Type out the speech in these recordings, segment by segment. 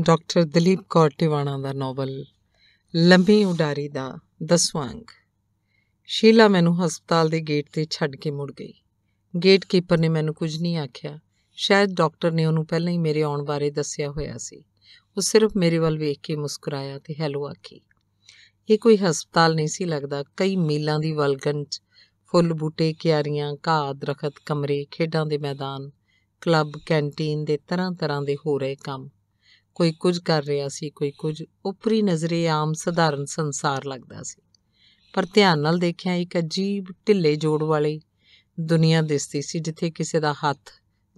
doctor Dalip Kaur Tiwana ਦਾ novel Lambi Udari ਦਾ ਦਸਵਾਂ ਅੰਗ ਸ਼ੀਲਾ ਮੈਨੂੰ ਹਸਪਤਾਲ ਦੇ ਗੇਟ ਤੇ ਛੱਡ ਕੇ ਮੁੜ ਗਈ ਗੇਟ ਕੀਪਰ ਨੇ ਮੈਨੂੰ ਕੁਝ ਨਹੀਂ ਆਖਿਆ ਸ਼ਾਇਦ ਡਾਕਟਰ ਨੇ ਉਹਨੂੰ ਪਹਿਲਾਂ ਹੀ ਮੇਰੇ ਆਉਣ ਬਾਰੇ ਦੱਸਿਆ ਹੋਇਆ ਸੀ ਉਹ ਸਿਰਫ ਮੇਰੇ ਵੱਲ ਵੇਖ ਕੇ ਮੁਸਕਰਾਇਆ ਤੇ ਹੈਲੋ ਆਖੀ ਇਹ ਕੋਈ ਹਸਪਤਾਲ ਨਹੀਂ ਸੀ ਲੱਗਦਾ ਕਈ ਮੀਲਾਂ ਦੀ ਵਲਗਨ 'ਚ ਫੁੱਲ ਬੂਟੇ ਕਿਆਰੀਆਂ ਘਾਹ ਦਰਖਤ ਕਮਰੇ ਖੇਡਾਂ ਦੇ ਮੈਦਾਨ ਕਲੱਬ ਕੈਂਟੀਨ ਦੇ ਤਰ੍ਹਾਂ ਤਰ੍ਹਾਂ ਦੇ ਹੋ ਰਹੇ ਕੰਮ ਕੋਈ ਕੁਝ ਕਰ ਰਿਹਾ ਸੀ ਕੋਈ ਕੁਝ ਉਪਰੀ ਨਜ਼ਰੇ ਆਮ ਸਧਾਰਨ ਸੰਸਾਰ ਲੱਗਦਾ ਸੀ ਪਰ ਧਿਆਨ ਨਾਲ ਦੇਖਿਆ ਇੱਕ ਅਜੀਬ ਢਿੱਲੇ ਜੋੜ ਵਾਲੀ ਦੁਨੀਆ ਦਿਸਦੀ ਸੀ ਜਿੱਥੇ ਕਿਸੇ ਦਾ ਹੱਥ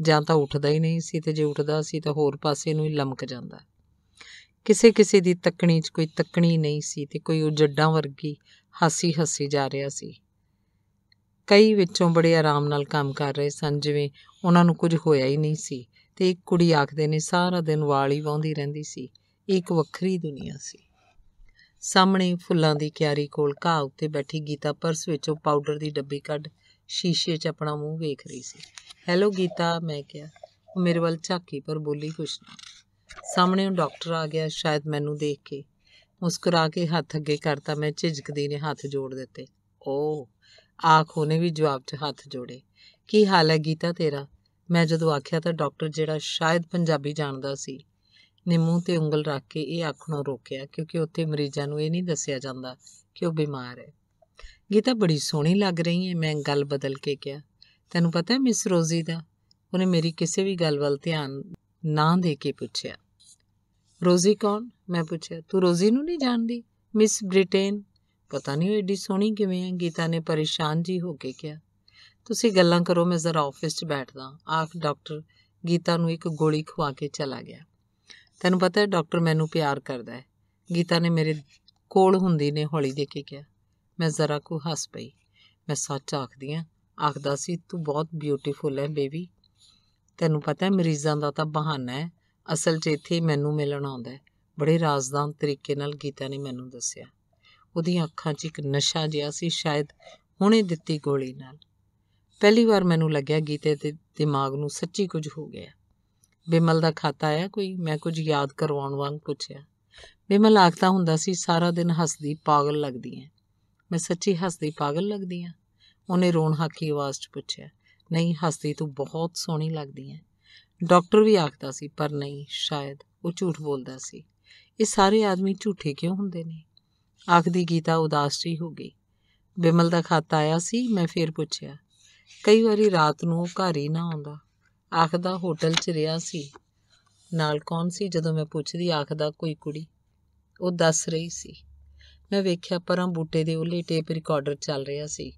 ਜਾਂ ਤਾਂ ਉੱਠਦਾ ਹੀ ਨਹੀਂ ਸੀ ਤੇ ਜੇ ਉੱਠਦਾ ਸੀ ਤਾਂ ਹੋਰ ਪਾਸੇ ਨੂੰ ਹੀ ਲਮਕ ਜਾਂਦਾ ਕਿਸੇ ਕਿਸੇ ਦੀ ਤੱਕਣੀ 'ਚ ਕੋਈ ਤੱਕਣੀ ਨਹੀਂ ਸੀ ਤੇ ਕੋਈ ਉਹ ਜੱਡਾਂ ਵਰਗੀ ਹਾਸੀ ਹੱਸੀ ਜਾ ਰਿਹਾ ਸੀ ਕਈ ਵਿੱਚੋਂ ਬੜੇ ਆਰਾਮ ਨਾਲ ਕੰਮ ਕਰ ਰਹੇ ਸਨ ਜਿਵੇਂ ਉਹਨਾਂ ਨੂੰ ਕੁਝ ਹੋਇਆ ਹੀ ਨਹੀਂ ਸੀ ਤੇ ਇੱਕ ਕੁੜੀ ਆਖਦੇ ਨੇ ਸਾਰਾ ਦਿਨ ਵਾਲ ਹੀ ਵਾਉਂਦੀ ਰਹਿੰਦੀ ਸੀ ਇੱਕ ਵੱਖਰੀ ਦੁਨੀਆ ਸੀ ਸਾਹਮਣੇ ਫੁੱਲਾਂ ਦੀ ਕਿਆਰੀ ਕੋਲ ਘਾਹ ਉੱਤੇ ਬੈਠੀ ਗੀਤਾ ਪਰਸ ਵਿੱਚੋਂ ਪਾਊਡਰ ਦੀ ਡੱਬੀ ਕੱਢ ਸ਼ੀਸ਼ੇ 'ਚ ਆਪਣਾ ਮੂੰਹ ਵੇਖ ਰਹੀ ਸੀ ਹੈਲੋ ਗੀਤਾ ਮੈਂ ਕਿਹਾ ਉਹ ਮੇਰੇ ਵੱਲ ਝਾਕੀ ਪਰ ਬੋਲੀ ਕੁਛ ਨਾ ਸਾਹਮਣੇ ਉਹ ਡਾਕਟਰ ਆ ਗਿਆ ਸ਼ਾਇਦ ਮੈਨੂੰ ਦੇਖ ਕੇ ਮੁਸਕਰਾ ਕੇ ਹੱਥ ਅੱਗੇ ਕਰਤਾ ਮੈਂ ਝਿਜਕਦੀ ਨੇ ਹੱਥ ਜੋੜ ਦਿੱਤੇ ਓ ਆਖ ਉਹਨੇ ਵੀ ਜਵਾਬ 'ਚ ਹੱਥ ਜੋੜੇ ਕੀ ਹਾਲ ਹੈ ਗੀਤਾ ਤੇਰਾ ਮੈਂ ਜਦੋਂ ਆਖਿਆ ਤਾਂ ਡਾਕਟਰ ਜਿਹੜਾ ਸ਼ਾਇਦ ਪੰਜਾਬੀ ਜਾਣਦਾ ਸੀ ਨੇ ਮੂੰਹ ਤੇ ਉਂਗਲ ਰੱਖ ਕੇ ਇਹ ਆਖਣੋਂ ਰੋਕਿਆ ਕਿਉਂਕਿ ਉੱਥੇ ਮਰੀਜ਼ਾਂ ਨੂੰ ਇਹ ਨਹੀਂ ਦੱਸਿਆ ਜਾਂਦਾ ਕਿ ਉਹ ਬਿਮਾਰ ਹੈ ਗੀਤਾ ਬੜੀ ਸੋਹਣੀ ਲੱਗ ਰਹੀ ਹੈ ਮੈਂ ਗੱਲ ਬਦਲ ਕੇ ਕਿਹਾ ਤੈਨੂੰ ਪਤਾ ਹੈ ਮਿਸ ਰੋਜ਼ੀ ਦਾ ਉਹਨੇ ਮੇਰੀ ਕਿਸੇ ਵੀ ਗੱਲ ਵੱਲ ਧਿਆਨ ਨਾ ਦੇ ਕੇ ਪੁੱਛਿਆ ਰੋਜ਼ੀ ਕੌਣ ਮੈਂ ਪੁੱਛਿਆ ਤੂੰ ਰੋਜ਼ੀ ਨੂੰ ਨਹੀਂ ਜਾਣਦੀ ਮਿਸ ਬ੍ਰਿਟੇਨ ਪਤਾ ਨਹੀਂ ਉਹ ਏਡੀ ਸੋਹਣੀ ਕਿਵੇਂ ਹੈ ਗੀਤਾ ਨੇ ਪਰੇਸ਼ਾਨ ਜੀ ਹੋ ਕੇ ਕਿਹਾ ਤੁਸੀਂ ਗੱਲਾਂ ਕਰੋ ਮੈਂ ਜ਼ਰਾ ਆਫਿਸ 'ਚ ਬੈਠਦਾ ਆਖ ਡਾਕਟਰ ਗੀਤਾ ਨੂੰ ਇੱਕ ਗੋਲੀ ਖਵਾ ਕੇ ਚਲਾ ਗਿਆ ਤੈਨੂੰ ਪਤਾ ਹੈ ਡਾਕਟਰ ਮੈਨੂੰ ਪਿਆਰ ਕਰਦਾ ਹੈ ਗੀਤਾ ਨੇ ਮੇਰੇ ਕੋਲ ਹੁੰਦੀ ਨੇ ਹੌਲੀ ਦੇ ਕੇ ਕਿਹਾ ਮੈਂ ਜ਼ਰਾ ਕੋ ਹੱਸ ਪਈ ਮੈਂ ਸੱਚ ਆਖਦੀ ਆ ਆਖਦਾ ਸੀ ਤੂੰ ਬਹੁਤ ਬਿਊਟੀਫੁਲ ਹੈ ਬੇਬੀ ਤੈਨੂੰ ਪਤਾ ਹੈ ਮਰੀਜ਼ਾਂ ਦਾ ਤਾਂ ਬਹਾਨਾ ਹੈ ਅਸਲ 'ਚ ਇੱਥੇ ਮੈਨੂੰ ਮਿਲਣ ਆਉਂਦਾ ਹੈ ਬੜੇ ਰਾਜ਼ਦਾਨ ਤਰੀਕੇ ਨਾਲ ਗੀਤਾ ਨੇ ਮੈਨੂੰ ਦੱਸਿਆ ਉਹਦੀਆਂ ਅੱਖਾਂ 'ਚ ਇੱਕ ਨਸ਼ਾ ਜਿਹਾ ਸੀ ਸ਼ਾਇਦ ਹੁਣੇ ਦਿੱਤੀ ਗੋਲੀ ਨਾਲ ਪਹਿਲੀ ਵਾਰ ਮੈਨੂੰ ਲੱਗਿਆ ਗੀਤੇ ਦੇ ਦਿਮਾਗ ਨੂੰ ਸੱਚੀ ਕੁਝ ਹੋ ਗਿਆ ਬਿਮਲ ਦਾ ਖਾਤਾ ਆਇਆ ਕੋਈ ਮੈਂ ਕੁਝ ਯਾਦ ਕਰਵਾਉਣ ਵਾਂਗ ਪੁੱਛਿਆ ਬਿਮਲ ਆਖਦਾ ਹੁੰਦਾ ਸੀ ਸਾਰਾ ਦਿਨ ਹੱਸਦੀ ਪਾਗਲ ਲੱਗਦੀ ਐ ਮੈਂ ਸੱਚੀ ਹੱਸਦੀ ਪਾਗਲ ਲੱਗਦੀ ਆ ਉਹਨੇ ਰੋਣ ਹਾਕੀ ਆਵਾਜ਼ 'ਚ ਪੁੱਛਿਆ ਨਹੀਂ ਹੱਸਦੀ ਤੂੰ ਬਹੁਤ ਸੋਹਣੀ ਲੱਗਦੀ ਐ ਡਾਕਟਰ ਵੀ ਆਖਦਾ ਸੀ ਪਰ ਨਹੀਂ ਸ਼ਾਇਦ ਉਹ ਝੂਠ ਬੋਲਦਾ ਸੀ ਇਹ ਸਾਰੇ ਆਦਮੀ ਝੂਠੇ ਕਿਉਂ ਹੁੰਦੇ ਨੇ ਆਖਦੀ ਗੀਤਾ ਉਦਾਸ ਜੀ ਹੋ ਗਈ ਬਿਮਲ ਦਾ ਖਾਤਾ ਆਇਆ ਸੀ ਮੈਂ ਫੇਰ ਪੁੱਛਿਆ ਕਈ ਵਾਰੀ ਰਾਤ ਨੂੰ ਉਹ ਘਰ ਹੀ ਨਾ ਆਉਂਦਾ ਆਖਦਾ ਹੋਟਲ 'ਚ ਰਿਹਾ ਸੀ ਨਾਲ ਕੌਣ ਸੀ ਜਦੋਂ ਮੈਂ ਪੁੱਛਦੀ ਆਖਦਾ ਕੋਈ ਕੁੜੀ ਉਹ ਦੱਸ ਰਹੀ ਸੀ ਮੈਂ ਵੇਖਿਆ ਪਰਾਂ ਬੂਟੇ ਦੇ ਉੱਲੇ ਟੇਪ ਰਿਕਾਰਡਰ ਚੱਲ ਰਿਹਾ ਸੀ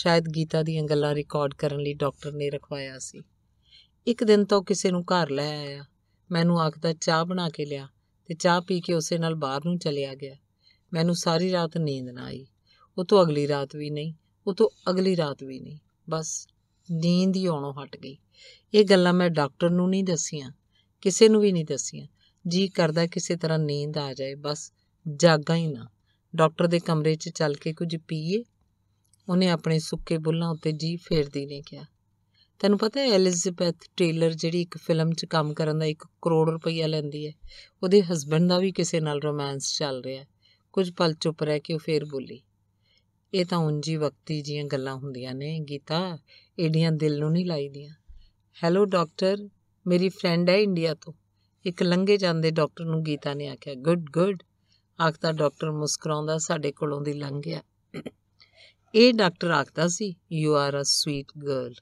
ਸ਼ਾਇਦ ਗੀਤਾ ਦੀਆਂ ਗੱਲਾਂ ਰਿਕਾਰਡ ਕਰਨ ਲਈ ਡਾਕਟਰ ਨੇ ਰਖਵਾਇਆ ਸੀ ਇੱਕ ਦਿਨ ਤੋਂ ਕਿਸੇ ਨੂੰ ਘਰ ਲੈ ਆਇਆ ਮੈਨੂੰ ਆਖਦਾ ਚਾਹ ਬਣਾ ਕੇ ਲਿਆ ਤੇ ਚਾਹ ਪੀ ਕੇ ਉਸੇ ਨਾਲ ਬਾਹਰ ਨੂੰ ਚਲਿਆ ਗਿਆ ਮੈਨੂੰ ਸਾਰੀ ਰਾਤ ਨੀਂਦ ਨਾ ਆਈ ਉਹ ਤੋਂ ਅਗਲੀ ਰਾਤ ਵੀ ਨਹੀਂ ਉਹ ਤੋਂ ਅਗਲੀ ਰਾਤ ਵੀ ਨਹੀਂ ਬਸ ਨੀਂਦ ਹੀ ਆਉਣੋਂ ਹਟ ਗਈ ਇਹ ਗੱਲਾਂ ਮੈਂ ਡਾਕਟਰ ਨੂੰ ਨਹੀਂ ਦੱਸੀਆਂ ਕਿਸੇ ਨੂੰ ਵੀ ਨਹੀਂ ਦੱਸੀਆਂ ਜੀ ਕਰਦਾ ਕਿਸੇ ਤਰ੍ਹਾਂ ਨੀਂਦ ਆ ਜਾਏ ਬਸ ਜਾਗਾ ਹੀ ਨਾ ਡਾਕਟਰ ਦੇ ਕਮਰੇ 'ਚ ਚੱਲ ਕੇ ਕੁਝ ਪੀਏ ਉਹਨੇ ਆਪਣੇ ਸੁੱਕੇ ਬੁੱਲਾਂ ਉੱਤੇ ਜੀ ਫੇਰਦੀ ਨੇ ਕਿਹਾ ਤੈਨੂੰ ਪਤਾ ਹੈ ਐਲਿਜ਼ਾਬੈਥ ਟੇਲਰ ਜਿਹੜੀ ਇੱਕ ਫਿਲਮ 'ਚ ਕੰਮ ਕਰਨ ਦਾ 1 ਕਰੋੜ ਰੁਪਈਆ ਲੈਂਦੀ ਹੈ ਉਹਦੇ ਹਸਬੰਡ ਦਾ ਵੀ ਕਿਸੇ ਨਾਲ ਰੋਮਾਂਸ ਚੱਲ ਰਿਹਾ ਕੁਝ ਪਲ ਚੁੱਪ ਰਹਿ ਕੇ ਉਹ ਫੇਰ ਬੋਲੀ ਇਹ ਤਾਂ ਉਂਜੀ ਵਕਤੀ ਜੀਆਂ ਗੱਲਾਂ ਹੁੰਦੀਆਂ ਨੇ ਗੀਤਾ ਏਡੀਆਂ ਦਿਲ ਨੂੰ ਨਹੀਂ ਲਾਈਦੀਆਂ ਹੈਲੋ ਡਾਕਟਰ ਮੇਰੀ ਫਰੈਂਡ ਹੈ ਇੰਡੀਆ ਤੋਂ ਇੱਕ ਲੰਗੇ ਜਾਂਦੇ ਡਾਕਟਰ ਨੂੰ ਗੀਤਾ ਨੇ ਆਖਿਆ ਗੁੱਡ ਗੁੱਡ ਆਖਦਾ ਡਾਕਟਰ ਮੁਸਕਰਾਉਂਦਾ ਸਾਡੇ ਕੋਲੋਂ ਦੀ ਲੰਘ ਗਿਆ ਇਹ ਡਾਕਟਰ ਆਖਦਾ ਸੀ you are a sweet girl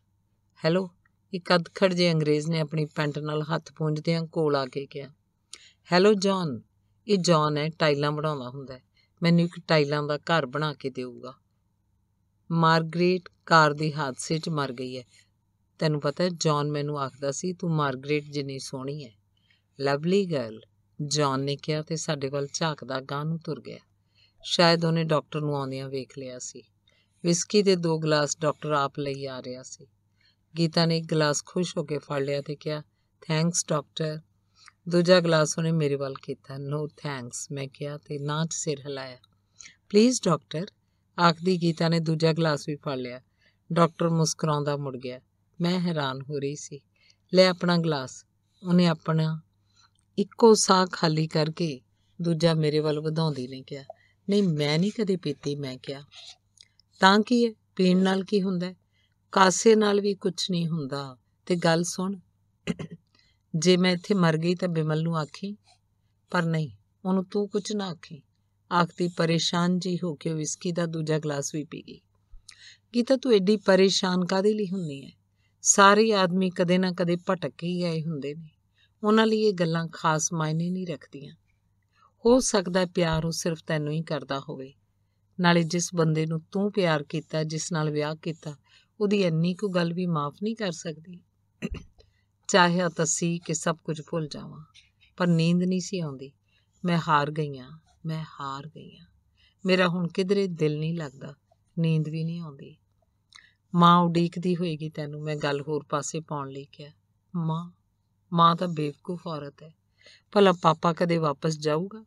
hello ਇੱਕ ਅਦਖੜ ਜੇ ਅੰਗਰੇਜ਼ ਨੇ ਆਪਣੀ ਪੈਂਟ ਨਾਲ ਹੱਥ ਪੁੰਝਦਿਆਂ ਕੋਲ ਆ ਕੇ ਕਿਹਾ ਹੈਲੋ ਜੌਨ ਇਹ ਜੌਨ ਹੈ ਟਾਈਲਾਂ ਬਣਾਉਂਦਾ ਹੁੰਦਾ ਮੈਨੂੰ ਇੱਕ ਟਾਈਲਾਂ ਦਾ ਘਰ ਬਣਾ ਕੇ ਦੇਊਗਾ ਮਾਰਗਰੇਟ ਕਾਰ ਦੇ ਹਾਦਸੇ 'ਚ ਮਰ ਗਈ ਹੈ ਤੈਨੂੰ ਪਤਾ ਜੌਨ ਮੈਨੂੰ ਆਖਦਾ ਸੀ ਤੂੰ ਮਾਰਗਰੇਟ ਜਿੰਨੀ ਸੋਹਣੀ ਹੈ ਲਵਲੀ ਗਰਲ ਜੌਨ ਨੇ ਕਿਹਾ ਤੇ ਸਾਡੇ ਵੱਲ ਝਾਕਦਾ ਗਾਂ ਨੂੰ ਤੁਰ ਗਿਆ ਸ਼ਾਇਦ ਉਹਨੇ ਡਾਕਟਰ ਨੂੰ ਆਉਂਦਿਆਂ ਵੇਖ ਲਿਆ ਸੀ ਵਿਸਕੀ ਦੇ ਦੋ ਗਲਾਸ ਡਾਕਟਰ ਆਪ ਲਈ ਆ ਰਿਹਾ ਸੀ ਗੀਤਾ ਨੇ ਇੱਕ ਗਲਾਸ ਖੁਸ਼ ਹੋ ਕੇ ਫੜ ਲਿਆ ਤੇ ਕਿਹਾ ਥੈਂਕਸ ਡਾਕਟਰ ਦੂਜਾ ਗਲਾਸ ਉਹਨੇ ਮੇਰੇ ਵੱਲ ਕੀਤਾ ਨੋ ਥੈਂਕਸ ਮੈਂ ਕਿਹਾ ਤੇ ਚ ਸਿਰ ਹਿਲਾਇਆ ਪਲੀਜ਼ ਡਾਕਟਰ ਆਖਦੀ ਗੀਤਾ ਨੇ ਦੂਜਾ ਗਲਾਸ ਵੀ ਫੜ ਲਿਆ ਡਾਕਟਰ ਮੁਸਕਰਾਉਂਦਾ ਮੁੜ ਗਿਆ ਮੈਂ ਹੈਰਾਨ ਹੋ ਰਹੀ ਸੀ ਲੈ ਆਪਣਾ ਗਲਾਸ ਉਹਨੇ ਆਪਣਾ ਇੱਕੋ ਸਾਹ ਖਾਲੀ ਕਰਕੇ ਦੂਜਾ ਮੇਰੇ ਵੱਲ ਵਧਾਉਂਦੀ ਨੇ ਕਿਹਾ ਨਹੀਂ ਮੈਂ ਨਹੀਂ ਕਦੇ ਪੀਤੀ ਮੈਂ ਕਿਹਾ ਤਾਂ ਕੀ ਹੈ ਪੀਣ ਨਾਲ ਕੀ ਹੁੰਦਾ ਕਾਸੇ ਨਾਲ ਵੀ ਕੁਝ ਨਹੀਂ ਹੁੰਦਾ ਤੇ ਗੱਲ ਸੁਣ ਜੇ ਮੈਂ ਇੱਥੇ ਮਰ ਗਈ ਤਾਂ ਬਿਮਲ ਨੂੰ ਆਖੀ ਪਰ ਨਹੀਂ ਉਹਨੂੰ ਤੂੰ ਕੁਝ ਨਾ ਆਖੀ ਆਖਦੀ ਪਰੇਸ਼ਾਨ ਜੀ ਹੋ ਕੇ ਵਿਸਕੀ ਦਾ ਦੂਜਾ ਗਲਾਸ ਵੀ ਪੀ ਗਈ ਕੀਤਾ ਤੂੰ ਐਡੀ ਪਰੇਸ਼ਾਨ ਕਾਦੇ ਲਈ ਹੁੰਨੀ ਐ ਸਾਰੇ ਆਦਮੀ ਕਦੇ ਨਾ ਕਦੇ ਭਟਕ ਹੀ ਆਏ ਹੁੰਦੇ ਨੇ ਉਹਨਾਂ ਲਈ ਇਹ ਗੱਲਾਂ ਖਾਸ ਮਾਇਨੇ ਨਹੀਂ ਰੱਖਦੀਆਂ ਹੋ ਸਕਦਾ ਪਿਆਰ ਉਹ ਸਿਰਫ ਤੈਨੂੰ ਹੀ ਕਰਦਾ ਹੋਵੇ ਨਾਲੇ ਜਿਸ ਬੰਦੇ ਨੂੰ ਤੂੰ ਪਿਆਰ ਕੀਤਾ ਜਿਸ ਨਾਲ ਵਿਆਹ ਕੀਤਾ ਉਹਦੀ ਇੰਨੀ ਕੋ ਗੱਲ ਵੀ ਮਾਫ ਨਹੀਂ ਕਰ ਸਕਦੀ ਚਾਹਿਆ ਤਾਂ ਸੀ ਕਿ ਸਭ ਕੁਝ ਭੁੱਲ ਜਾਵਾਂ ਪਰ ਨੀਂਦ ਨਹੀਂ ਸੀ ਆਉਂਦੀ ਮੈਂ ਹਾਰ ਗਈ ਆ ਮੈਂ ਹਾਰ ਗਈ ਆ ਮੇਰਾ ਹੁਣ ਕਿਧਰੇ ਦਿਲ ਨਹੀਂ ਲੱਗਦਾ ਨੀਂਦ ਵੀ ਨਹੀਂ ਆਉਂਦੀ ਮਾਂ ਉਡੀਕਦੀ ਹੋਏਗੀ ਤੈਨੂੰ ਮੈਂ ਗੱਲ ਹੋਰ ਪਾਸੇ ਪਾਉਣ ਲਈ ਕਿਹਾ ਮਾਂ ਮਾਂ ਤਾਂ ਬੇਵਕੂਫ ਔਰਤ ਹੈ ਭਲਾ ਪਾਪਾ ਕਦੇ ਵਾਪਸ ਜਾਊਗਾ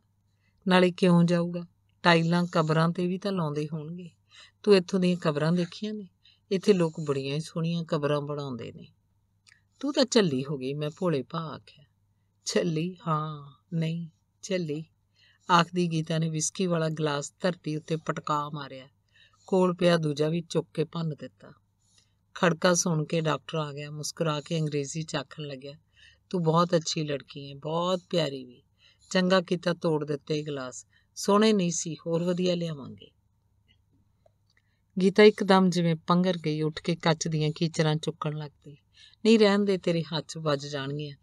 ਨਾਲੇ ਕਿਉਂ ਜਾਊਗਾ ਟਾਈਲਾਂ ਕਬਰਾਂ ਤੇ ਵੀ ਤਾਂ ਲਾਉਂਦੇ ਹੋਣਗੇ ਤੂੰ ਇੱਥੋਂ ਦੀਆਂ ਕਬਰਾਂ ਦੇਖੀਆਂ ਨੇ ਇੱਥੇ ਲੋਕ ਬੜੀਆਂ ਹੀ ਸੋਹਣੀਆਂ ਕਬਰਾਂ ਬਣਾਉਂਦੇ ਨੇ ਤੂੰ ਤਾਂ ਝੱਲੀ ਹੋ ਗਈ ਮੈਂ ਭੋਲੇ ਭਾ ਹੈ ਝੱਲੀ ਹਾਂ ਨਹੀਂ ਝੱਲੀ ਆਖਦੀ ਗੀਤਾ ਨੇ ਵਿਸਕੀ ਵਾਲਾ ਗਲਾਸ ਧਰਤੀ ਉੱਤੇ ਪਟਕਾ ਮਾਰਿਆ ਕੋਲ ਪਿਆ ਦੂਜਾ ਵੀ ਚੁੱਕ ਕੇ ਭੰਨ ਦਿੱਤਾ ਖੜਕਾ ਸੁਣ ਕੇ ਡਾਕਟਰ ਆ ਗਿਆ ਮੁਸਕਰਾ ਕੇ ਅੰਗਰੇਜ਼ੀ ਚ ਆਖਣ ਲੱਗਿਆ ਤੂੰ ਬਹੁਤ ਅੱਛੀ ਲੜਕੀ ਹੈ ਬਹੁਤ ਪਿਆਰੀ ਵੀ ਚੰਗਾ ਕੀਤਾ ਤੋੜ ਦਿੱਤੇ ਗਲਾਸ ਸੋਹਣੇ ਨਹੀਂ ਸੀ ਹੋਰ ਵਧੀਆ ਲਿਆਵਾਂਗੇ ਗੀਤਾ ਇੱਕਦਮ ਜਿਵੇਂ ਪੰਗਰ ਗਈ ਉੱਠ ਕੇ ਕੱਚ ਦੀਆਂ ਕੀਚਰਾਂ ਚੁੱਕਣ ਲੱਗ ਪਈ ਨਹੀਂ ਰਹਿਣ ਦੇ ਤੇਰੇ ਹੱਥ 'ਚ ਵੱਜ ਜਾਣਗੀਆਂ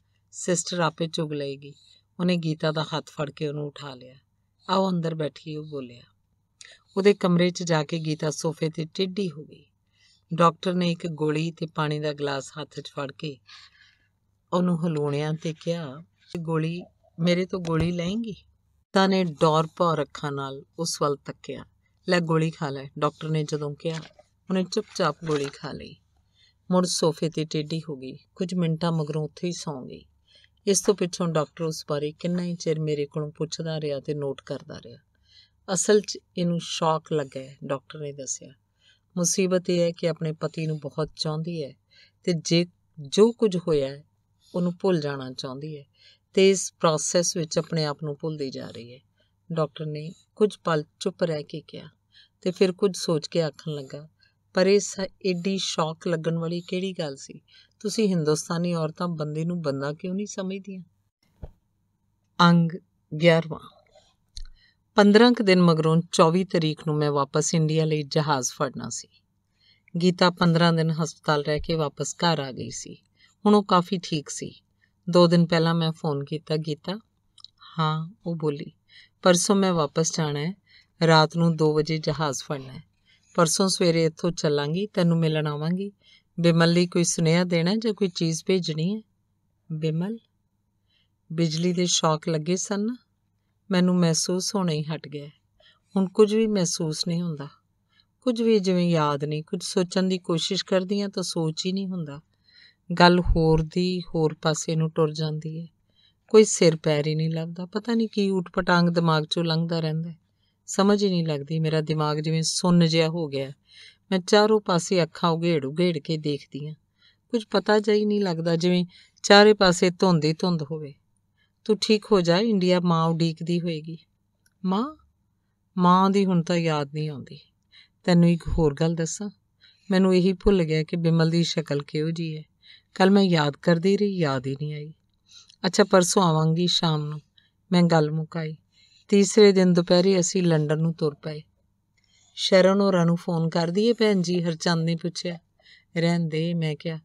ਸਿਸਟਰ ਆਪੇ ਚੁਗ ਲਏਗੀ ਉਹਨੇ ਗੀਤਾ ਦਾ ਹੱਥ ਫੜ ਕੇ ਉਹਨੂੰ ਉਠਾ ਲਿਆ ਆਓ ਅੰਦਰ ਬੈਠੀਓ ਉਹ ਬੋਲਿਆ ਉਹਦੇ ਕਮਰੇ 'ਚ ਜਾ ਕੇ ਗੀਤਾ ਸੋਫੇ 'ਤੇ ਟਿੱਡੀ ਹੋ ਗਈ ਡਾਕਟਰ ਨੇ ਇੱਕ ਗੋਲੀ ਤੇ ਪਾਣੀ ਦਾ ਗਲਾਸ ਹੱਥ 'ਚ ਫੜ ਕੇ ਉਹਨੂੰ ਹਲੂਣਿਆਂ ਤੇ ਕਿਹਾ ਗੋਲੀ ਮੇਰੇ ਤੋਂ ਗੋਲੀ ਲੈਣਗੀ ਤਾਂ ਨੇ ਡੋਰ ਪਰ ਰੱਖਾਂ ਨਾਲ ਉਸ ਵੱਲ ਤੱਕਿਆ ਲੈ ਗੋਲੀ ਖਾ ਲੈ ਡਾਕਟਰ ਨੇ ਜਦੋਂ ਕਿਹਾ ਉਹਨੇ ਚੁੱਪਚਾਪ ਗੋਲੀ ਖਾ ਲਈ ਮੁੜ ਸੋਫੇ ਤੇ ਟੇਢੀ ਹੋ ਗਈ ਕੁਝ ਮਿੰਟਾਂ ਮਗਰੋਂ ਉੱਥੇ ਹੀ ਸੌਂ ਗਈ ਇਸ ਤੋਂ ਪਿੱਛੋਂ ਡਾਕਟਰ ਉਸ ਬਾਰੇ ਕਿੰਨਾ ਹੀ ਚਿਰ ਮੇਰੇ ਕੋਲੋਂ ਪੁੱਛਦਾ ਰਿਹਾ ਤੇ ਨੋਟ ਕਰਦਾ ਰਿਹਾ ਅਸਲ 'ਚ ਇਹਨੂੰ ਸ਼ੌਕ ਲੱਗਾ ਹੈ ਡਾਕਟਰ ਨੇ ਦੱਸਿਆ ਮੁਸੀਬਤ ਇਹ ਹੈ ਕਿ ਆਪਣੇ ਪਤੀ ਨੂੰ ਬਹੁਤ ਚਾਹੁੰਦੀ ਹੈ ਤੇ ਜੇ ਜੋ ਕੁਝ ਹੋਇਆ ਹੈ ਉਹਨੂੰ ਭੁੱਲ ਜਾਣਾ ਚਾਹੁੰਦੀ ਹੈ ਤੇ ਇਸ ਪ੍ਰੋਸੈਸ ਵਿੱਚ ਆਪਣੇ ਆਪ ਨੂੰ ਭੁੱਲਦੀ ਜਾ ਰਹੀ ਹੈ ਡਾਕਟਰ ਨੇ ਕੁਝ ਪਲ ਚੁੱਪ ਰਹਿ ਕੇ ਕਿਹਾ ਤੇ ਫਿਰ ਕੁਝ ਸੋਚ ਕੇ ਆਖਣ ਲੱਗਾ ਪਰ ਇਸ ਐਡੀ ਸ਼ੌਕ ਲੱਗਣ ਵਾਲੀ ਕਿਹੜੀ ਗੱਲ ਸੀ ਤੁਸੀਂ ਹਿੰਦੁਸਤਾਨੀ ਔਰਤਾਂ ਬੰਦੇ ਨੂੰ ਬੰਦਾ ਕਿਉਂ ਨਹੀਂ ਸਮਝਦੀਆਂ ਅੰਗ 11ਵਾਂ 15 ਕ ਦਿਨ ਮਗਰੋਂ 24 ਤਰੀਕ ਨੂੰ ਮੈਂ ਵਾਪਸ ਇੰਡੀਆ ਲਈ ਜਹਾਜ਼ ਫੜਨਾ ਸੀ ਗੀਤਾ 15 ਦਿਨ ਹਸਪਤਾਲ ਰਹਿ ਕੇ ਵਾਪਸ ਘਰ ਆ ਗਈ ਸੀ ਹੁਣ ਉਹ ਕਾਫੀ ਠੀਕ ਸੀ 2 ਦਿਨ ਪਹਿਲਾਂ ਮੈਂ ਫੋਨ ਕੀਤਾ ਗੀਤਾ ਹਾਂ ਉਹ ਬੋਲੀ ਪਰਸੋਂ ਮੈਂ ਵਾਪਸ ਜਾਣਾ ਹੈ ਰਾਤ ਨੂੰ 2 ਵਜੇ ਜਹਾਜ਼ ਫੜਨਾ ਹੈ ਪਰਸੋਂ ਸਵੇਰੇ ਇੱਥੋਂ ਚੱਲਾਂਗੀ ਤੈਨੂੰ ਮਿਲਣ ਆਵਾਂਗੀ ਬਿਮਲ ਲਈ ਕੋਈ ਸੁਨੇਹਾ ਦੇਣਾ ਜਾਂ ਕੋਈ ਚੀਜ਼ ਭੇਜਣੀ ਹੈ ਬਿਮਲ ਬਿਜਲੀ ਦੇ ਸ਼ੌਕ ਲੱਗੇ ਸਨ ਮੈਨੂੰ ਮਹਿਸੂਸ ਹੋਣਾ ਹੀ ਹਟ ਗਿਆ ਹੁਣ ਕੁਝ ਵੀ ਮਹਿਸੂਸ ਨਹੀਂ ਹੁੰਦਾ ਕੁਝ ਵੀ ਜਿਵੇਂ ਯਾਦ ਨਹੀਂ ਕੁਝ ਸੋਚਣ ਦੀ ਕੋਸ਼ਿਸ਼ ਕਰਦੀ ਆ ਤਾਂ ਸੋਚ ਹੀ ਨਹੀਂ ਹੁੰਦਾ ਗੱਲ ਹੋਰ ਦੀ ਹੋਰ ਪਾਸੇ ਨੂੰ ਟੁਰ ਜਾਂਦੀ ਹੈ ਕੋਈ ਸਿਰ ਪੈਰ ਹੀ ਨਹੀਂ ਲੱਗਦਾ ਪਤਾ ਨਹੀਂ ਕੀ ਉਟਪਟਾਂਗ ਦਿਮਾਗ 'ਚੋਂ ਲੰਘਦਾ ਰਹਿੰਦਾ ਸਮਝ ਹੀ ਨਹੀਂ ਲੱਗਦੀ ਮੇਰਾ ਦਿਮਾਗ ਜਿਵੇਂ ਸੁੰਨ ਜਿਹਾ ਹੋ ਗਿਆ ਮੈਂ ਚਾਰੋਂ ਪਾਸੇ ਅੱਖਾਂ ਉਗੇੜ ਉਗੇੜ ਕੇ ਦੇਖਦੀ ਆ ਕੁਝ ਪਤਾ ਜਾਈ ਨਹੀਂ ਲੱਗਦਾ ਜਿਵੇਂ ਚਾਰੇ ਪਾਸੇ ਧੁੰਦ ਹੀ ਧੁੰਦ ਹੋਵੇ ਤੂੰ ਠੀਕ ਹੋ ਜਾ ਇੰਡੀਆ ਮਾਂ ਉਡੀਕਦੀ ਹੋਏਗੀ ਮਾਂ ਮਾਂ ਦੀ ਹੁਣ ਤਾਂ ਯਾਦ ਨਹੀਂ ਆਉਂਦੀ ਤੈਨੂੰ ਇੱਕ ਹੋਰ ਗੱਲ ਦੱਸਾਂ ਮੈਨੂੰ ਇਹੀ ਭੁੱਲ ਗਿਆ ਕਿ ਬਿਮਲ ਦੀ ਸ਼ਕਲ ਕਿਉਂ ਜੀ ਹੈ ਕੱਲ ਮੈਂ ਯਾਦ ਕਰਦੀ ਰਹੀ ਯਾਦ ਹੀ ਨਹੀਂ ਆਈ ਅੱਛਾ ਪਰਸੋਂ ਆਵਾਂਗੀ ਸ਼ਾਮ ਨੂੰ ਮੈਂ ਗੱਲ ਮੁਕਾਈ ਤੀਸਰੇ ਦਿਨ ਦੁਪਹਿਰੇ ਅਸੀਂ ਲੰਡਨ ਨੂੰ ਤੁਰ ਪਏ ਸ਼ਰਨ ਹੋਰਾਂ ਨੂੰ ਫੋਨ ਕਰਦੀ ਏ ਭੈਣ ਜੀ ਹਰਚੰਦ ਨੇ ਪੁੱਛਿਆ ਰਹਿੰਦੇ ਮੈਂ ਕਿਹਾ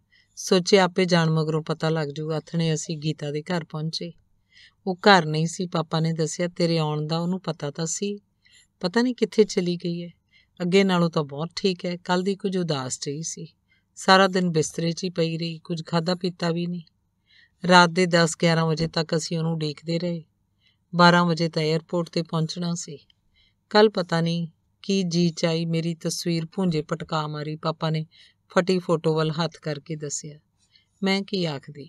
ਸੋਚੇ ਆਪੇ ਜਾਣ ਮਗਰੋਂ ਪਤਾ ਲੱਗ ਜੂਗਾ ਅਥਣੇ ਅਸੀਂ ਗੀਤਾ ਦੇ ਘਰ ਪਹੁੰਚੇ ਉਹ ਘਰ ਨਹੀਂ ਸੀ ਪਾਪਾ ਨੇ ਦੱਸਿਆ ਤੇਰੇ ਆਉਣ ਦਾ ਉਹਨੂੰ ਪਤਾ ਤਾਂ ਸੀ ਪਤਾ ਨਹੀਂ ਕਿੱਥੇ ਚਲੀ ਗਈ ਏ ਅੱਗੇ ਨਾਲੋਂ ਤਾਂ ਬਹੁਤ ਠੀਕ ਹੈ ਕੱਲ ਦੀ ਕੁਝ ਉਦਾਸ ਜਿਹੀ ਸੀ ਸਾਰਾ ਦਿਨ ਬਿਸਤਰੇ 'ਚ ਹੀ ਪਈ ਰਹੀ ਕੁਝ ਖਾਦਾ ਪੀਤਾ ਵੀ ਨਹੀਂ ਰਾਤ ਦੇ 10-11 ਵਜੇ ਤੱਕ ਅਸੀਂ ਉਹਨੂੰ ਦੇਖਦੇ ਰਹੇ 12 ਵਜੇ ਤਾਂ 에ਅਰਪੋਰਟ ਤੇ ਪਹੁੰਚਣਾ ਸੀ ਕੱਲ ਪਤਾ ਨਹੀਂ ਕੀ ਜੀ ਚਾਈ ਮੇਰੀ ਤਸਵੀਰ ਭੁੰਜੇ ਪਟਕਾ ਮਾਰੀ ਪਾਪਾ ਨੇ ਫਟੀ ਫੋਟੋ ਵੱਲ ਹੱਥ ਕਰਕੇ ਦੱਸਿਆ ਮੈਂ ਕੀ ਆਖਦੀ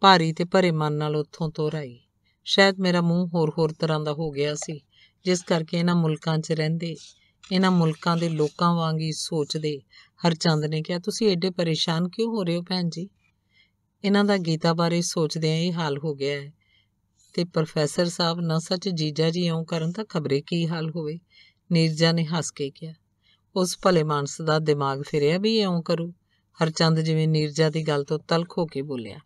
ਭਾਰੀ ਤੇ ਭਰੇ ਮਨ ਨਾਲ ਉੱਥੋਂ ਤੁਰ ਆਈ ਸ਼ਾਇਦ ਮੇਰਾ ਮੂੰਹ ਹੋਰ-ਹੋਰ ਤਰ੍ਹਾਂ ਦਾ ਹੋ ਗਿਆ ਸੀ ਜਿਸ ਕਰਕੇ ਇਹਨਾਂ ਮੁਲਕਾਂ 'ਚ ਰਹਿੰਦੇ ਇਹਨਾਂ ਮੁਲਕਾਂ ਦੇ ਲੋਕਾਂ ਵਾਂਗ ਹੀ ਸੋਚਦੇ ਹਰਚੰਦ ਨੇ ਕਿਹਾ ਤੁਸੀਂ ਐਡੇ ਪਰੇਸ਼ਾਨ ਕਿਉਂ ਹੋ ਰਹੇ ਹੋ ਭੈਣ ਜੀ ਇਹਨਾਂ ਦਾ ਗੀਤਾ ਬਾਰੇ ਸੋਚਦਿਆਂ ਇਹ ਹਾਲ ਹੋ ਗਿਆ ਹੈ ਤੇ ਪ੍ਰੋਫੈਸਰ ਸਾਹਿਬ ਨਾ ਸੱਚ ਜੀਜਾ ਜੀ ਇਉਂ ਕਰਨ ਤਾਂ ਖਬਰੇ ਕੀ ਹਾਲ ਹੋਵੇ ਨੀਰਜਾ ਨੇ ਹੱਸ ਕੇ ਕਿਹਾ ਉਸ ਭਲੇ ਮਾਨਸ ਦਾ ਦਿਮਾਗ ਫਿਰਿਆ ਵੀ ਇਉਂ ਕਰੂ ਹਰਚੰਦ ਜਿਵੇਂ ਨੀਰਜਾ ਦੀ ਗੱਲ ਤੋਂ ਤਲਖ ਹੋ ਕੇ ਬੋਲਿਆ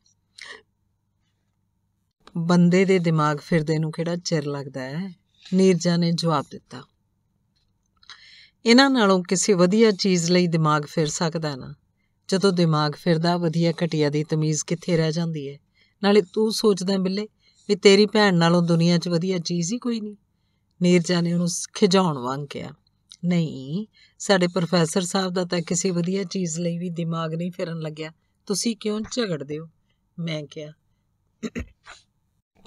ਬੰਦੇ ਦੇ ਦਿਮਾਗ ਫਿਰਦੇ ਨੂੰ ਕਿਹੜਾ ਚਿਰ ਲੱਗਦਾ ਹੈ ਨੀਰਜਾ ਨੇ ਜਵਾਬ ਦਿੱਤਾ ਇਹਨਾਂ ਨਾਲੋਂ ਕਿਸੇ ਵਧੀਆ ਚੀਜ਼ ਲਈ ਦਿਮਾਗ ਫਿਰ ਸਕਦਾ ਨਾ ਜਦੋਂ ਦਿਮਾਗ ਫਿਰਦਾ ਵਧੀਆ ਘਟਿਆ ਦੀ ਤਮੀਜ਼ ਕਿੱਥੇ ਰਹਿ ਜਾਂਦੀ ਹੈ ਨਾਲੇ ਤੂੰ ਸੋਚਦਾ ਬਿੱਲੇ ਵੀ ਤੇਰੀ ਭੈਣ ਨਾਲੋਂ ਦੁਨੀਆ 'ਚ ਵਧੀਆ ਚੀਜ਼ ਹੀ ਕੋਈ ਨਹੀਂ ਨੀਰਜਾ ਨੇ ਉਹਨੂੰ ਖਿਜਾਉਣ ਵਾਂਗ ਕਿਹਾ ਨਹੀਂ ਸਾਡੇ ਪ੍ਰੋਫੈਸਰ ਸਾਹਿਬ ਦਾ ਤਾਂ ਕਿਸੇ ਵਧੀਆ ਚੀਜ਼ ਲਈ ਵੀ ਦਿਮਾਗ ਨਹੀਂ ਫਿਰਨ ਲੱਗਿਆ ਤੁਸੀਂ ਕਿਉਂ ਝਗੜਦੇ ਹੋ ਮੈਂ ਕਿਹਾ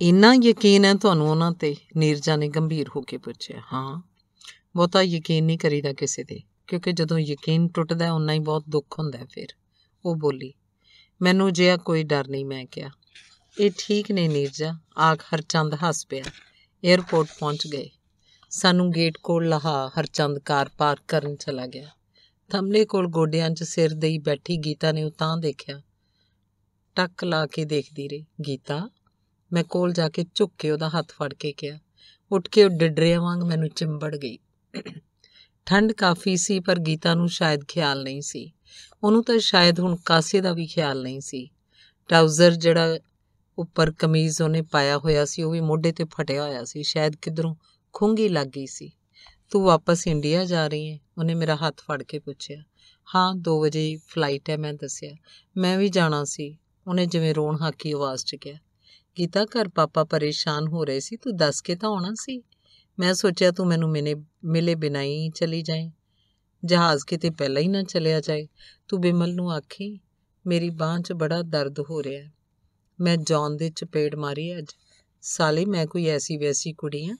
ਇੰਨਾ ਯਕੀਨ ਹੈ ਤੁਹਾਨੂੰ ਉਹਨਾਂ ਤੇ ਨੀਰਜਾ ਨੇ ਗੰਭੀਰ ਹੋ ਕੇ ਪੁੱਛਿਆ ਹਾਂ ਬਹੁਤਾ ਯਕੀਨ ਨਹੀਂ ਕਰੀਦਾ ਕਿਸੇ ਤੇ ਕਿਉਂਕਿ ਜਦੋਂ ਯਕੀਨ ਟੁੱਟਦਾ ਉਨਾ ਹੀ ਬਹੁਤ ਦੁੱਖ ਹੁੰਦਾ ਫਿਰ ਉਹ ਬੋਲੀ ਮੈਨੂੰ ਜਿਆ ਕੋਈ ਡਰ ਨਹੀਂ ਮੈਂ ਕਿਹਾ ਇਹ ਠੀਕ ਨੇ ਨੀਰਜਾ ਆਖ ਹਰਚੰਦ ਹੱਸ ਪਿਆ 에어ਪੋਰਟ ਪਹੁੰਚ ਗਏ ਸਾਨੂੰ ਗੇਟ ਕੋਲ ਲਹਾ ਹਰਚੰਦ ਕਾਰ ਪਾਰਕ ਕਰਨ ਚਲਾ ਗਿਆ ਥੰਮਲੇ ਕੋਲ ਗੋਡਿਆਂ 'ਚ ਸਿਰ ਦੇਈ ਬੈਠੀ ਗੀਤਾ ਨੇ ਉਤਾਂ ਦੇਖਿਆ ਟੱਕ ਲਾ ਕੇ ਦੇਖਦੀ ਰਹੀ ਗੀਤਾ ਮੈਂ ਕੋਲ ਜਾ ਕੇ ਝੁੱਕ ਕੇ ਉਹਦਾ ਹੱਥ ਫੜ ਕੇ ਕਿਹਾ ਉੱਠ ਕੇ ਉਹ ਡਿਡਰਿਆਂ ਵਾਂਗ ਮੈਨੂੰ ਚਿੰਬੜ ਗਈ ਠੰਡ ਕਾਫੀ ਸੀ ਪਰ ਗੀਤਾ ਨੂੰ ਸ਼ਾਇਦ ਖਿਆਲ ਨਹੀਂ ਸੀ ਉਹਨੂੰ ਤਾਂ ਸ਼ਾਇਦ ਹੁਣ ਕਾਸੇ ਦਾ ਵੀ ਖਿਆਲ ਨਹੀਂ ਸੀ ਟਰਾਊਜ਼ਰ ਜਿਹੜਾ ਉੱਪਰ ਕਮੀਜ਼ ਉਹਨੇ ਪਾਇਆ ਹੋਇਆ ਸੀ ਉਹ ਵੀ ਮੋਢੇ ਤੇ ਫਟਿਆ ਹੋਇਆ ਸੀ ਸ਼ਾਇਦ ਕਿਧਰੋਂ ਖੁੰਗੀ ਲੱਗ ਗਈ ਸੀ ਤੂੰ ਵਾਪਸ ਇੰਡੀਆ ਜਾ ਰਹੀ ਹੈ ਉਹਨੇ ਮੇਰਾ ਹੱਥ ਫੜ ਕੇ ਪੁੱਛਿਆ ਹਾਂ 2 ਵਜੇ ਫਲਾਈਟ ਹੈ ਮੈਂ ਦੱਸਿਆ ਮੈਂ ਵੀ ਜਾਣਾ ਸੀ ਉਹਨੇ ਜਿਵੇਂ ਰੋਣ ਹਾਕੀ ਆਵਾਜ਼ 'ਚ ਕਿਹਾ ਗੀਤਾ ਘਰ ਪਾਪਾ ਪਰੇਸ਼ਾਨ ਹੋ ਰਹੇ ਸੀ ਤੂੰ ਦੱਸ ਕੇ ਤਾਂ ਆਉਣਾ ਸੀ ਮੈਂ ਸੋਚਿਆ ਤੂੰ ਮੈਨੂੰ ਮਿਲੇ ਮਿਲੇ ਬਿਨਾਂ ਹੀ ਚਲੀ ਜਾਏ ਜਹਾਜ਼ ਕਿਤੇ ਪਹਿਲਾਂ ਹੀ ਨਾ ਚਲਿਆ ਜਾਏ ਤੂੰ ਬਿਮਲ ਨੂੰ ਆਖੀ ਮੇਰੀ ਬਾਹ 'ਚ ਬੜਾ ਦਰਦ ਹੋ ਰਿਹਾ ਹੈ ਮੈਂ ਜੌਨ ਦੇ ਚਪੇੜ ਮਾਰੀ ਅੱਜ ਸਾਲੇ ਮੈਂ ਕੋਈ ਐਸੀ ਵੈਸੀ ਕੁੜੀ ਆ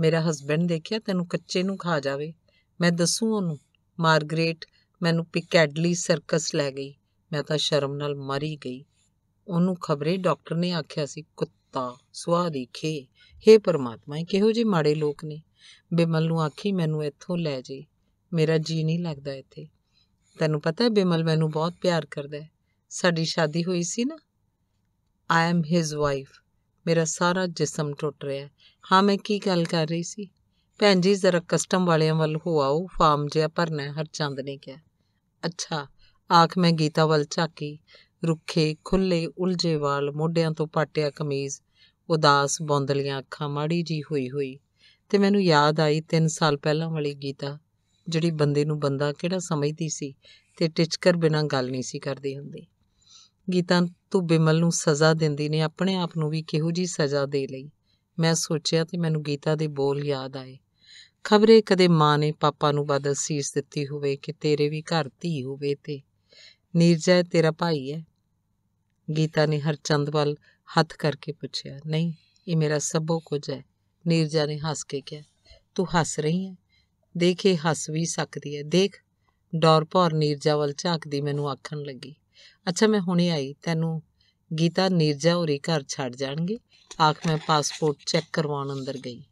ਮੇਰਾ ਹਸਬੰਡ ਦੇਖਿਆ ਤੈਨੂੰ ਕੱਚੇ ਨੂੰ ਖਾ ਜਾਵੇ ਮੈਂ ਦੱਸੂ ਉਹਨੂੰ ਮਾਰਗਰੇਟ ਮੈਨੂੰ ਪਿਕੈਡਲੀ ਸਰਕਸ ਲੈ ਗਈ ਮੈਂ ਤਾਂ ਸ਼ਰਮ ਨਾਲ ਮਰੀ ਗਈ ਉਹਨੂੰ ਖਬਰੇ ਡਾਕਟਰ ਨੇ ਆਖਿਆ ਸੀ ਕੁੱਤਾ ਸੁਆ ਦੇਖੇ ਹੇ ਪਰਮਾਤਮਾ ਇਹ ਕਿਹੋ ਜੇ ਮਾੜੇ ਲੋਕ ਨੇ ਬਿਮਲ ਨੂੰ ਆਖੀ ਮੈਨੂੰ ਇੱਥੋਂ ਲੈ ਜੇ ਮੇਰਾ ਜੀ ਨਹੀਂ ਲੱਗਦਾ ਇੱਥੇ ਤੈਨੂੰ ਪਤਾ ਹੈ ਬਿਮਲ ਮੈਨੂੰ ਬਹੁਤ ਪਿਆਰ ਕਰਦਾ ਹੈ ਸਾਡੀ ਸ਼ਾਦੀ ਹੋਈ ਸੀ ਨਾ ਆਈ ਐਮ ਹਿਸ ਵਾਈਫ ਮੇਰਾ ਸਾਰਾ ਜਿਸਮ ਟੁੱਟ ਰਿਹਾ ਹਾਂ ਮੈਂ ਕੀ ਗੱਲ ਕਰ ਰਹੀ ਸੀ ਭੈਣ ਜੀ ਜ਼ਰਾ ਕਸਟਮ ਵਾਲਿਆਂ ਵੱਲ ਹੋ ਆਓ ਫਾਰਮ ਜਿਹਾ ਭਰਨਾ ਹੈ ਹਰਚੰਦ ਨੇ ਕਿਹਾ ਅੱਛਾ ਆਖ ਮੈਂ ਗੀਤਾ ਵੱਲ ਝਾਕੀ ਰੁੱਖੇ ਖੁੱਲੇ ਉਲਝੇ ਵਾਲ ਮੋਢਿਆਂ ਤੋਂ ਪਾਟਿਆ ਕਮੀਜ਼ ਉਦਾਸ ਬੌਂਦਲੀਆਂ ਅੱਖਾਂ ਮਾੜੀ ਜੀ ਹੋਈ ਹੋਈ ਤੇ ਮੈਨੂੰ ਯਾਦ ਆਈ 3 ਸਾਲ ਪਹਿਲਾਂ ਵਾਲੀ ਗੀਤਾ ਜਿਹੜੀ ਬੰਦੇ ਨੂੰ ਬੰਦਾ ਕਿਹੜਾ ਸਮਝਦੀ ਸੀ ਤੇ ਟਿਚਕਰ ਬਿਨਾਂ ਗੱਲ ਨਹੀਂ ਸੀ ਕਰਦੀ ਹੁੰਦੀ ਗੀਤਾਂ ਤੂੰ ਬਿਮਲ ਨੂੰ ਸਜ਼ਾ ਦਿੰਦੀ ਨੇ ਆਪਣੇ ਆਪ ਨੂੰ ਵੀ ਕਿਹੋ ਜੀ ਸਜ਼ਾ ਦੇ ਲਈ ਮੈਂ ਸੋਚਿਆ ਤੇ ਮੈਨੂੰ ਗੀਤਾ ਦੇ ਬੋਲ ਯਾਦ ਆਏ ਖਬਰੇ ਕਦੇ ਮਾਂ ਨੇ ਪਾਪਾ ਨੂੰ ਬਦ ਅਸੀਸ ਦਿੱਤੀ ਹੋਵੇ ਕਿ ਤੇਰੇ ਵੀ ਘਰ ਧੀ ਹੋਵੇ ਤੇ ਨੀਰਜਾ ਤੇਰਾ ਭਾਈ ਹੈ ਗੀਤਾ ਨੇ ਹਰਚੰਦ ਵੱਲ ਹੱਥ ਕਰਕੇ ਪੁੱਛਿਆ ਨਹੀਂ ਇਹ ਮੇਰਾ ਸਭੋ ਕੁਝ ਹੈ ਨੀਰਜਾ ਨੇ ਹੱਸ ਕੇ ਕਿਹਾ ਤੂੰ ਹੱਸ ਰਹੀ ਹੈ ਦੇਖੇ ਹੱਸ ਵੀ ਸਕਦੀ ਹੈ ਦੇਖ ਡੌਰ ਭੌਰ ਨੀਰਜਾ ਵੱਲ ਝਾਕਦੀ ਮੈਨੂੰ ਆਖਣ ਲੱਗੀ ਅੱਛਾ ਮੈਂ ਹੁਣੇ ਆਈ ਤੈਨੂੰ ਗੀਤਾ ਨੀਰਜਾ ਹੋਰੀ ਘਰ ਛੱਡ ਜਾਣਗੇ ਆਖ ਮੈਂ ਪਾਸਪੋਰਟ ਚੈੱਕ ਕਰਵਾਉਣ ਅੰਦਰ ਗਈ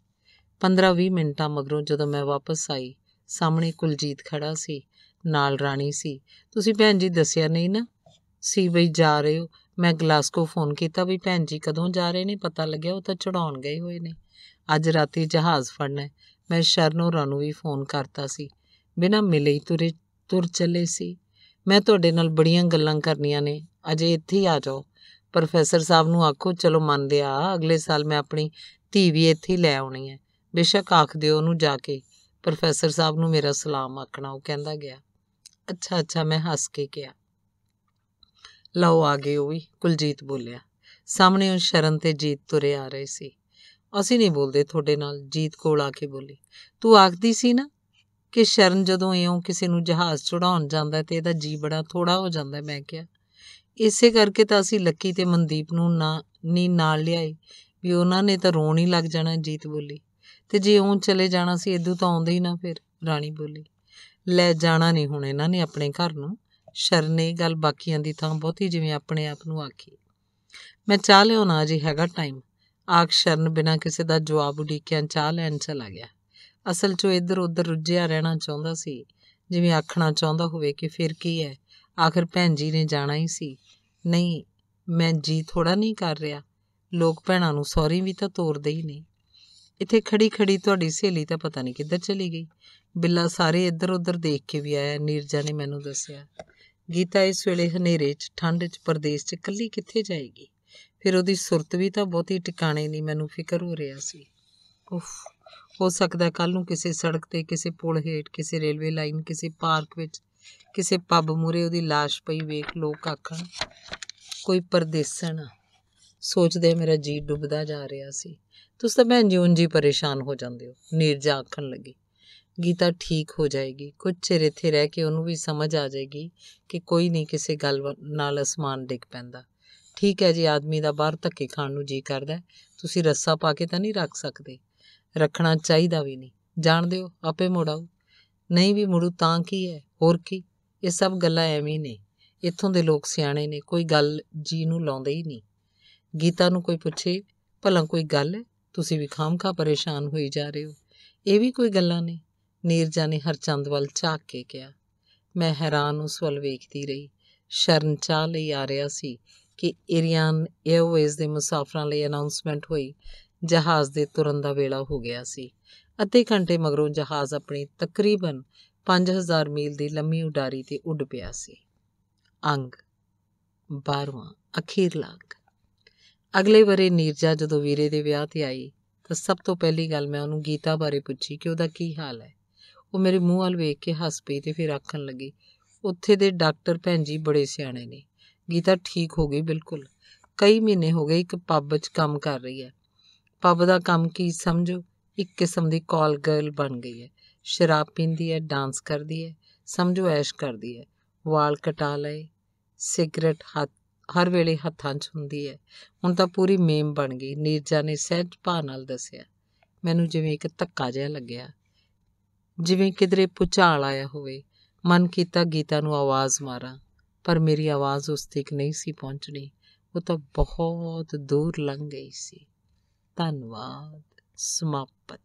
15-20 ਮਿੰਟਾਂ ਮਗਰੋਂ ਜਦੋਂ ਮੈਂ ਵਾਪਸ ਆਈ ਸਾਹਮਣੇ ਕੁਲਜੀਤ ਖੜਾ ਸੀ ਨਾਲ ਰਾਣੀ ਸੀ ਤੁਸੀਂ ਭੈਣ ਜੀ ਦੱਸਿਆ ਨਹੀਂ ਨਾ ਸੀ ਬਈ ਜਾ ਰਹੇ ਹੋ ਮੈਂ ਗਲਾਸਕੋ ਫੋਨ ਕੀਤਾ ਵੀ ਭੈਣ ਜੀ ਕਦੋਂ ਜਾ ਰਹੇ ਨੇ ਪਤਾ ਲੱਗਿਆ ਉਹ ਤਾਂ ਚੜਾਉਣ ਗਏ ਹੋਏ ਨੇ ਅੱਜ ਰਾਤੀ ਜਹਾਜ਼ ਫੜਨਾ ਹੈ ਮੈਂ ਸ਼ਰਨੋ ਰਾਨੂੰ ਵੀ ਫੋਨ ਕਰਤਾ ਸੀ ਬਿਨਾਂ ਮਿਲੇ ਹੀ ਤੁਰੇ ਤੁਰ ਚੱਲੇ ਸੀ ਮੈਂ ਤੁਹਾਡੇ ਨਾਲ ਬੜੀਆਂ ਗੱਲਾਂ ਕਰਨੀਆਂ ਨੇ ਅਜੇ ਇੱਥੇ ਹੀ ਆ ਜਾਓ ਪ੍ਰੋਫੈਸਰ ਸਾਹਿਬ ਨੂੰ ਆਖੋ ਚਲੋ ਮੰਨ ਲਿਆ ਅਗਲੇ ਸਾਲ ਮੈਂ ਆਪਣੀ ਧੀ ਵੀ ਇੱਥੇ ਹੀ ਲੈ ਆਉਣੀ ਹੈ ਬੇਸ਼ੱਕ ਆਖ ਦਿਓ ਉਹਨੂੰ ਜਾ ਕੇ ਪ੍ਰੋਫੈਸਰ ਸਾਹਿਬ ਨੂੰ ਮੇਰਾ ਸਲਾਮ ਆਖਣਾ ਉਹ ਕਹਿੰਦਾ ਗਿਆ ਅੱਛਾ ਅੱਛਾ ਮੈਂ ਹੱਸ ਕੇ ਕਿਹਾ ਲਓ ਆ ਗਏ ਉਹ ਵੀ ਕੁਲਜੀਤ ਬੋਲਿਆ ਸਾਹਮਣੇ ਉਹ ਸ਼ਰਨ ਤੇ ਜੀਤ ਤੁਰੇ ਆ ਰਹੇ ਸੀ ਅਸੀਂ ਨਹੀਂ ਬੋਲਦੇ ਤੁਹਾਡੇ ਨਾਲ ਜੀਤ ਕੋਲ ਆ ਕੇ ਬੋਲੀ ਤੂੰ ਆਖਦੀ ਸੀ ਨਾ ਕਿ ਸ਼ਰਨ ਜਦੋਂ ਇਉਂ ਕਿਸੇ ਨੂੰ ਜਹਾਜ਼ ਚੜਾਉਣ ਜਾਂਦਾ ਤੇ ਇਹਦਾ ਜੀ ਬੜਾ ਥੋੜਾ ਹੋ ਜਾਂਦਾ ਮੈਂ ਕਿਹਾ ਇਸੇ ਕਰਕੇ ਤਾਂ ਅਸੀਂ ਲੱਕੀ ਤੇ ਮਨਦੀਪ ਨੂੰ ਨਾ ਨਹੀਂ ਨਾਲ ਲਿਆਏ ਵੀ ਉਹਨਾਂ ਨੇ ਤਾਂ ਰੋਣ ਹੀ ਲੱਗ ਜਾਣਾ ਜੀਤ ਬੋਲੀ ਤੇ ਜੇ ਉਹ ਚਲੇ ਜਾਣਾ ਸੀ ਇਦੋਂ ਤਾਂ ਆਉਂਦੇ ਹੀ ਨਾ ਫਿਰ ਰਾਣੀ ਬੋਲੀ ਲੈ ਜਾਣਾ ਨਹੀਂ ਹੁਣ ਇਹਨਾਂ ਨੇ ਆਪਣੇ ਘਰ ਨੂੰ ਸ਼ਰਨੇ ਗੱਲ ਬਾਕੀਆਂ ਦੀ ਥਾਂ ਬਹੁਤੀ ਜਿਵੇਂ ਆਪਣੇ ਆਪ ਨੂੰ ਆਖੀ ਮੈਂ ਚਾਹ ਲਿਓ ਨਾ ਜੀ ਹੈਗਾ ਟਾਈਮ ਆਖ ਸ਼ਰਨ ਬਿਨਾਂ ਕਿਸੇ ਦਾ ਜਵਾਬ ਉਡੀਕਿਆਂ ਚਾਹ ਲੈਣ ਚਲਾ ਗਿਆ ਅਸਲ 'ਚ ਇੱਧਰ ਉੱਧਰ ਰੁੱਝਿਆ ਰਹਿਣਾ ਚਾਹੁੰਦਾ ਸੀ ਜਿਵੇਂ ਆਖਣਾ ਚਾਹੁੰਦਾ ਹੋਵੇ ਕਿ ਫਿਰ ਕੀ ਹੈ ਆਖਰ ਭੈਣ ਜੀ ਨੇ ਜਾਣਾ ਹੀ ਸੀ ਨਹੀਂ ਮੈਂ ਜੀ ਥੋੜਾ ਨਹੀਂ ਕਰ ਰਿਹਾ ਲੋਕ ਭੈਣਾਂ ਨੂੰ ਸੌਰੀ ਵੀ ਤਾਂ ਤੋਰਦੇ ਹੀ ਨਹੀਂ ਇੱਥੇ ਖੜੀ ਖੜੀ ਤੁਹਾਡੀ ਸਹੇਲੀ ਤਾਂ ਪਤਾ ਨਹੀਂ ਕਿੱਧਰ ਚਲੀ ਗਈ ਬਿੱਲਾ ਸਾਰੇ ਇੱਧਰ ਉੱਧਰ ਦੇਖ ਕੇ ਵੀ ਆਇਆ ਨੀਰਜਾ ਨੇ ਮੈਨੂੰ ਦੱਸਿਆ ਗੀਤਾ ਇਸ ਵੇਲੇ ਹਨੇਰੇ 'ਚ ਠੰਡ 'ਚ ਪਰਦੇਸ 'ਚ ਇਕੱਲੀ ਕਿੱਥੇ ਜਾਏਗੀ ਫਿਰ ਉਹਦੀ ਸੁਰਤ ਵੀ ਤਾਂ ਬਹੁਤੀ ਟਿਕਾਣੇ ਨਹੀਂ ਮੈਨੂੰ ਫਿਕਰ ਹੋ ਰਿਹਾ ਸੀ ਉਫ ਹੋ ਸਕਦਾ ਕੱਲ ਨੂੰ ਕਿਸੇ ਸੜਕ ਤੇ ਕਿਸੇ ਪੁਲ ਹੇਠ ਕਿਸੇ ਰੇਲਵੇ ਲਾਈਨ ਕਿਸੇ ਪਾਰਕ ਵਿੱਚ ਕਿਸੇ ਪੱਬ ਮੂਰੇ ਉਹਦੀ লাশ ਪਈ ਵੇਖ ਲੋਕ ਆਖਣ ਕੋਈ ਪਰਦੇਸਣ ਸੋਚਦੇ ਮੇਰਾ ਜੀ ਡੁੱਬਦਾ ਜਾ ਰਿਹਾ ਸੀ ਤੁਸੀਂ ਤਾਂ ਭੈਣ ਜੀ ਉਂਝ ਹੀ ਪਰੇਸ਼ਾਨ ਹੋ ਜਾਂਦੇ ਹੋ ਨੀਰਜਾ ਆਖਣ ਲੱਗੀ ਗੀਤਾ ਠੀਕ ਹੋ ਜਾਏਗੀ ਕੁਝ ਚਿਰ ਇੱਥੇ ਰਹਿ ਕੇ ਉਹਨੂੰ ਵੀ ਸਮਝ ਆ ਜਾਏਗੀ ਕਿ ਕੋਈ ਨਹੀਂ ਕਿਸੇ ਗੱਲ ਨਾਲ ਅਸਮਾਨ ਡਿੱਗ ਪੈਂਦਾ ਠੀਕ ਹੈ ਜੀ ਆਦਮੀ ਦਾ ਬਾਹਰ ਧੱਕੇ ਖਾਣ ਨੂੰ ਜੀ ਕਰਦਾ ਤੁਸੀਂ ਰੱਸਾ ਪਾ ਕੇ ਤਾਂ ਨਹੀਂ ਰੱਖ ਸਕਦੇ ਰੱਖਣਾ ਚਾਹੀਦਾ ਵੀ ਨਹੀਂ ਜਾਣਦੇ ਹੋ ਆਪੇ ਮੋੜਾ ਨਹੀਂ ਵੀ ਮੁੜੂ ਤਾਂ ਕੀ ਹੈ ਹੋਰ ਕੀ ਇਹ ਸਭ ਗੱਲਾਂ ਐਵੇਂ ਨੇ ਇੱਥੋਂ ਦੇ ਲੋਕ ਸਿਆਣੇ ਨੇ ਕੋਈ ਗੱਲ ਜੀ ਨੂੰ ਲਾਉਂਦੇ ਹੀ ਨਹੀਂ ਗੀਤਾ ਨੂੰ ਕੋਈ ਪੁੱਛੇ ਭਲਾ ਕੋਈ ਗੱਲ ਤੁਸੀਂ ਵੀ ਖਾਮਖਾ ਪਰੇਸ਼ਾਨ ਹੋਈ ਜਾ ਰਹੇ ਹੋ ਇਹ ਵੀ ਕੋਈ ਗੱਲਾਂ ਨੇ ਨੀਰਜਾ ਨੇ ਹਰਚੰਦ ਵੱਲ ਝਾਕ ਕੇ ਕਿਹਾ ਮੈਂ ਹੈਰਾਨ ਉਸ ਵੱਲ ਵੇਖਦੀ ਰਹੀ ਸ਼ਰਨ ਚਾਹ ਲਈ ਆ ਰਿਹਾ ਸੀ ਕਿ ਏਰੀਅਨ 에ਅਰਵੇਜ਼ ਦੇ ਮੁਸਾਫਰਾਂ ਲਈ ਅਨਾਉਂਸਮੈਂਟ ਹੋਈ ਜਹਾਜ਼ ਦੇ ਤੁਰਨ ਦਾ ਵੇਲਾ ਹੋ ਗਿਆ ਸੀ ਅੱਧੇ ਘੰਟੇ ਮਗਰੋਂ ਜਹਾਜ਼ ਆਪਣੀ ਤਕਰੀਬਨ 5000 ਮੀਲ ਦੀ ਲੰਮੀ ਉਡਾਰੀ ਤੇ ਉੱਡ ਪਿਆ ਸੀ ਅੰਗ 12ਵਾਂ ਅਖੀਰਲਾ ਅੰਗ ਅਗਲੇ ਵਰੇ ਨੀਰਜਾ ਜਦੋਂ ਵੀਰੇ ਦੇ ਵਿਆਹ ਤੇ ਆਈ ਤਾਂ ਸਭ ਤੋਂ ਪਹਿਲੀ ਗੱਲ ਮੈਂ ਉਹਨੂੰ ਗੀਤਾ ਬਾਰੇ ਪੁੱਛੀ ਕਿ ਉਹਦਾ ਕੀ ਹਾਲ ਹੈ ਉਹ ਮੇਰੇ ਮੂੰਹ ਵੱਲ ਵੇਖ ਕੇ ਹੱਸ ਪਈ ਤੇ ਫਿਰ ਆਖਣ ਲੱਗੀ ਉੱਥੇ ਦੇ ਡਾਕਟਰ ਭੈਣ ਜੀ ਬੜੇ ਸਿਆਣੇ ਨੇ ਗੀਤਾ ਠੀਕ ਹੋ ਗਈ ਬਿਲਕੁਲ ਕਈ ਮਹੀਨੇ ਹੋ ਗਏ ਇੱਕ ਪੱਬ 'ਚ ਕੰਮ ਕਰ ਰਹੀ ਹੈ ਪੱਬ ਦਾ ਕੰਮ ਕੀ ਸਮਝੋ ਇੱਕ ਕਿਸਮ ਦੀ ਕਾਲ ਗਰਲ ਬਣ ਗਈ ਹੈ ਸ਼ਰਾਬ ਪੀਂਦੀ ਹੈ ਡਾਂਸ ਕਰਦੀ ਹੈ ਸਮਝੋ ਐਸ਼ ਕਰਦੀ ਹੈ ਵਾਲ ਕਟਾ ਲਏ ਸਿਗਰਟ ਹੱਥ ਹਰ ਵੇਲੇ ਹੱਥਾਂ 'ਚ ਹੁੰਦੀ ਹੈ ਹੁਣ ਤਾਂ ਪੂਰੀ ਮੇਮ ਬਣ ਗਈ ਨੀਰਜਾ ਨੇ ਸਹਿਜ ਭਾਅ ਨਾਲ ਦੱਸਿਆ ਮੈਨੂੰ ਜਿਵੇਂ ਇੱਕ ਧੱਕਾ ਜਿਹਾ ਲੱਗਿਆ ਜਿਵੇਂ ਕਿਧਰੇ ਪੁਚਾਲ ਆਇਆ ਹੋਵੇ ਮਨ ਕੀਤਾ ਗੀਤਾ ਨੂੰ ਆਵਾਜ਼ ਮਾਰਾਂ ਪਰ ਮੇਰੀ ਆਵਾਜ਼ ਉਸ ਤੱਕ ਨਹੀਂ ਸੀ ਪਹੁੰਚਣੀ ਉਹ ਤਾਂ ਬਹੁਤ ਦੂਰ ਲੰਘ ਗਈ ਸੀ ਧੰਨਵਾਦ ਸਮਾਪਤ